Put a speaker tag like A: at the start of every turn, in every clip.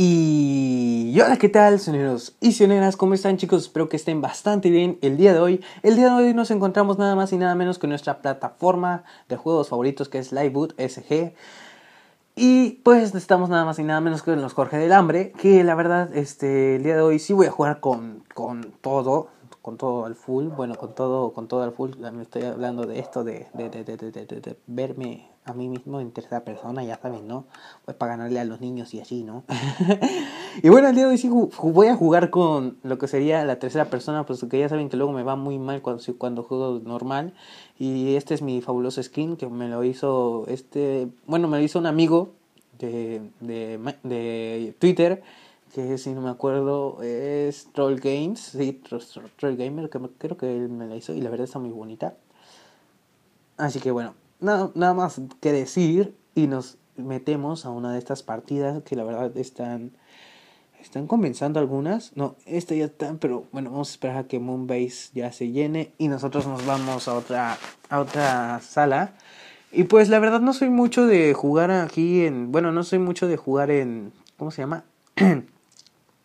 A: Y hola, ¿qué tal, soneros y señoras ¿Cómo están, chicos? Espero que estén bastante bien el día de hoy. El día de hoy nos encontramos nada más y nada menos que nuestra plataforma de juegos favoritos que es Liveboot SG. Y pues estamos nada más y nada menos que los Jorge del Hambre, que la verdad, este, el día de hoy sí voy a jugar con, con todo con todo al full, bueno, con todo, con todo al full, me estoy hablando de esto, de, verme a mí mismo en tercera persona, ya saben, ¿no? Pues para ganarle a los niños y así, ¿no? y bueno, el día de hoy sí voy a jugar con lo que sería la tercera persona, pues que ya saben que luego me va muy mal cuando, cuando juego normal. Y este es mi fabuloso skin que me lo hizo, este, bueno, me lo hizo un amigo de, de, de Twitter que si no me acuerdo es Troll Games, sí, Troll Gamer, que creo que él me la hizo y la verdad está muy bonita. Así que bueno, nada, nada más que decir y nos metemos a una de estas partidas que la verdad están, están comenzando algunas. No, esta ya está, pero bueno, vamos a esperar a que Moonbase ya se llene y nosotros nos vamos a otra, a otra sala. Y pues la verdad no soy mucho de jugar aquí en, bueno, no soy mucho de jugar en, ¿cómo se llama?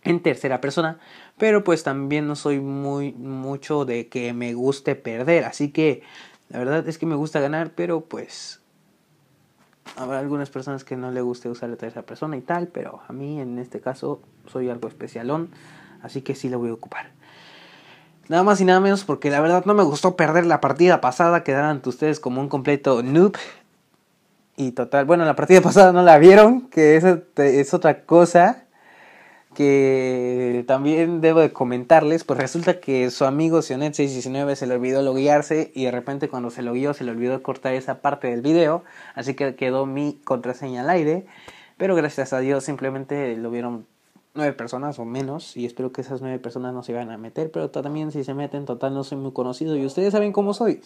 A: en tercera persona, pero pues también no soy muy mucho de que me guste perder, así que la verdad es que me gusta ganar, pero pues habrá algunas personas que no le guste usar la tercera persona y tal, pero a mí en este caso soy algo especialón, así que sí la voy a ocupar. Nada más y nada menos porque la verdad no me gustó perder la partida pasada, quedaron ante ustedes como un completo noob. Y total, bueno, la partida pasada no la vieron, que eso es otra cosa que también debo de comentarles, pues resulta que su amigo Sionet 619 se le olvidó loguearse y de repente cuando se lo guió se le olvidó cortar esa parte del video, así que quedó mi contraseña al aire, pero gracias a Dios simplemente lo vieron nueve personas o menos y espero que esas nueve personas no se vayan a meter, pero también si se meten, total no soy muy conocido y ustedes saben cómo soy.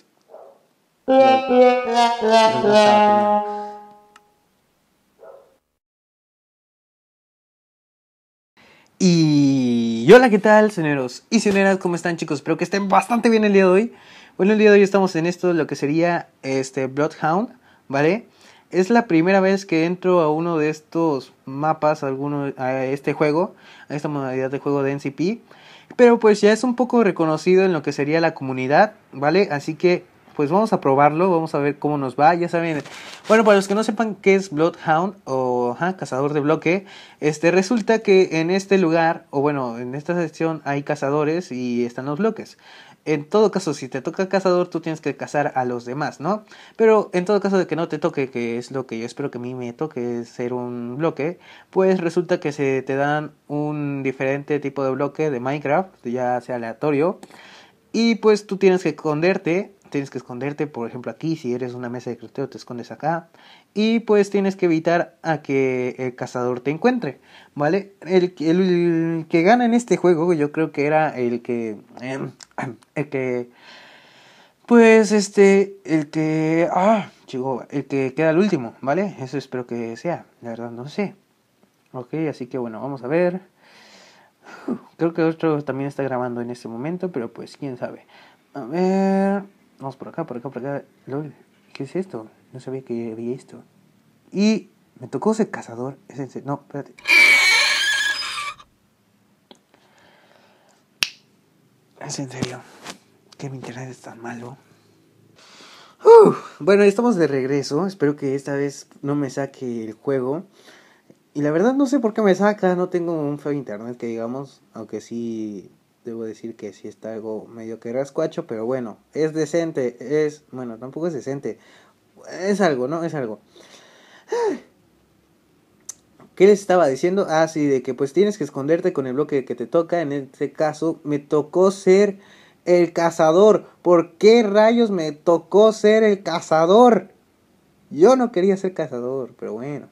A: Y hola, ¿qué tal, señoros y señoras? ¿Cómo están, chicos? Espero que estén bastante bien el día de hoy. Bueno, el día de hoy estamos en esto, lo que sería este Bloodhound, ¿vale? Es la primera vez que entro a uno de estos mapas, a, alguno, a este juego, a esta modalidad de juego de NCP. Pero pues ya es un poco reconocido en lo que sería la comunidad, ¿vale? Así que pues vamos a probarlo, vamos a ver cómo nos va, ya saben. Bueno, para los que no sepan qué es Bloodhound o cazador de bloque, este resulta que en este lugar, o bueno, en esta sección hay cazadores y están los bloques. En todo caso, si te toca cazador, tú tienes que cazar a los demás, ¿no? Pero en todo caso de que no te toque, que es lo que yo espero que a mí me toque ser un bloque, pues resulta que se te dan un diferente tipo de bloque de Minecraft, ya sea aleatorio, y pues tú tienes que esconderte tienes que esconderte, por ejemplo, aquí, si eres una mesa de croteo, te escondes acá. Y pues tienes que evitar a que el cazador te encuentre, ¿vale? El, que gana en este juego, yo creo que era el que. Em, el que. Pues este. El que. Ah, chico, el que queda el último, ¿vale? Eso espero que sea, la verdad, no sé. Ok, así que bueno, vamos a ver. Creo que otro también está grabando en este momento, pero pues quién sabe. A ver. Vamos por acá, por acá, por acá. ¿qué es esto? No sabía que había esto. Y me tocó ese cazador. Es en serio. No, espérate. Es en serio. Que mi internet es tan malo. bueno, estamos de regreso. Espero que esta vez no me saque el juego. Y la verdad no sé por qué me saca. No tengo un feo internet que digamos. Aunque sí debo decir que sí está algo medio que rascuacho, pero bueno, es decente, es, bueno, tampoco es decente, es algo, ¿no? Es algo. ¿Qué les estaba diciendo? Ah, sí, de que pues tienes que esconderte con el bloque que te toca. En este caso, me tocó ser el cazador. ¿Por qué rayos me tocó ser el cazador? Yo no quería ser cazador, pero bueno.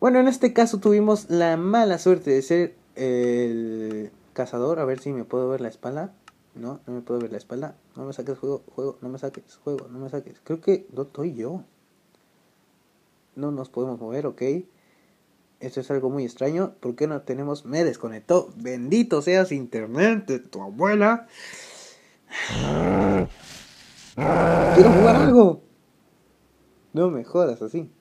A: Bueno, en este caso tuvimos la mala suerte de ser el cazador, a ver si me puedo ver la espalda. No, no me puedo ver la espalda. No me saques juego, juego, no me saques juego, no me saques. Creo que no estoy yo. No nos podemos mover, ok. Esto es algo muy extraño. ¿Por qué no tenemos? Me desconectó. Bendito seas internet de tu abuela. Quiero jugar algo. No me jodas así.